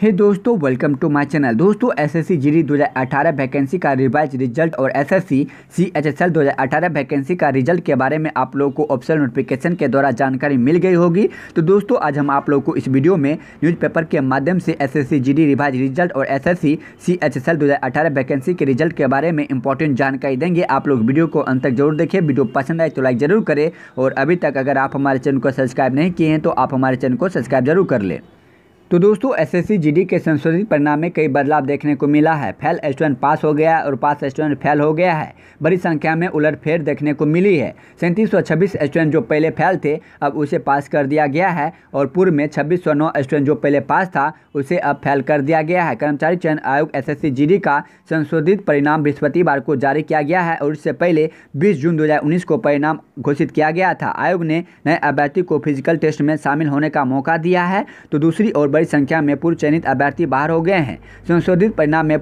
हे hey दोस्तों welcome to my channel दोस्तों SSC GD 2018 vacancy का रिवाइज रिजल्ट और एसएससी सीएचएसएल 2018 वैकेंसी का रिजल्ट के बारे में आप लोगों को ऑप्शन नोटिफिकेशन के द्वारा जानकारी मिल गई होगी तो दोस्तों आज हम आप लोगों को इस वीडियो में न्यूज़पेपर के माध्यम से एसएससी जीडी रिवाइज रिजल्ट और एस एस 2018 वैकेंसी के रिजल्ट के बारे में इंपॉर्टेंट जानकारी देंगे आप लोग वीडियो को अंत तक जरूर देखें वीडियो पसंद आए तो लाइक जरूर करें और अभी तक अगर आप हमारे चैनल को सब्सक्राइब नहीं किए हैं तो आप हमारे चैनल को सब्सक्राइब जरूर कर लें तो दोस्तों एसएससी जीडी के संशोधित परिणाम में कई बदलाव देखने को मिला है फेल स्टूडेंट पास हो गया है और पास स्टूडेंट फेल हो गया है बड़ी संख्या में फेर देखने को मिली है सैंतीस स्टूडेंट जो पहले फेल थे अब उसे पास कर दिया गया है और पूर्व में छब्बीस स्टूडेंट जो पहले पास था उसे अब फेल कर दिया गया है कर्मचारी चयन आयोग एस का संशोधित परिणाम बृहस्पतिवार को जारी किया गया है और इससे पहले बीस जून दो को परिणाम घोषित किया गया था आयोग ने नए अभ्यर्थी को फिजिकल टेस्ट में शामिल होने का मौका दिया है तो दूसरी और बड़ी संख्या में पूर्व चयनित अभ्यर्थी बाहर हो गए हैं संशोधित परिणाम में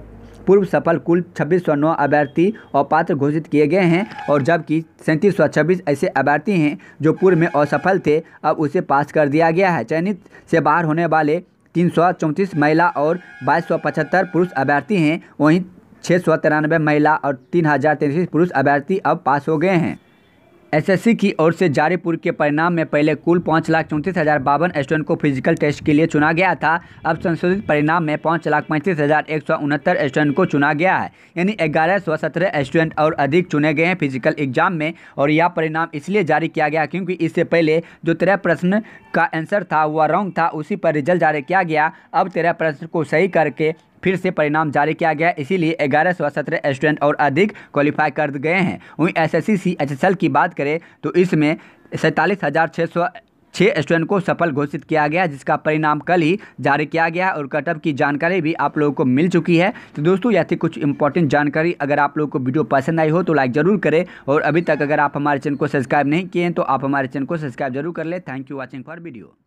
पूर्व सफल कुल छब्बीस सौ नौ अभ्यर्थी अपात्र घोषित किए गए हैं और जबकि सैंतीस सौ छब्बीस ऐसे अभ्यर्थी हैं जो पूर्व में असफल थे अब उसे पास कर दिया गया है चयनित से बाहर होने वाले तीन सौ चौंतीस महिला और बाईस सौ पचहत्तर पुरुष अभ्यर्थी हैं वहीं छः सौ तिरानवे महिला और तीन हज़ार तैंतीस पुरुष अभ्यर्थी अब पास हो गए हैं एसएससी की ओर से जारी पूर्व के परिणाम में पहले कुल पाँच लाख चौंतीस हज़ार बावन स्टूडेंट को फिजिकल टेस्ट के लिए चुना गया था अब संशोधित परिणाम में पाँच लाख पैंतीस हज़ार एक सौ उनहत्तर स्टूडेंट को चुना गया है यानी ग्यारह सौ सत्रह स्टूडेंट और अधिक चुने गए हैं फिजिकल एग्जाम में और यह परिणाम इसलिए जारी किया गया क्योंकि इससे पहले जो तेरह प्रश्न का आंसर था वह रॉन्ग था उसी पर रिजल्ट जारी किया गया अब तेरह प्रश्न को सही करके फिर से परिणाम जारी किया गया इसीलिए ग्यारह सौ सत्रह स्टूडेंट और अधिक क्वालिफाई कर गए हैं वहीं S S C H S L की बात करें तो इसमें सैंतालीस हज़ार छः सौ छः स्टूडेंट को सफल घोषित किया गया जिसका परिणाम कल ही जारी किया गया और कटअप की जानकारी भी आप लोगों को मिल चुकी है तो दोस्तों यह थी कुछ इंपॉर्टेंट जानकारी अगर आप लोगों को वीडियो पसंद आई हो तो लाइक ज़रूर करें और अभी तक अगर आप हमारे चैनल को सब्सक्राइब नहीं किए हैं तो आप हमारे चैनल को सब्सक्राइब जरूर कर लें thank you watching for video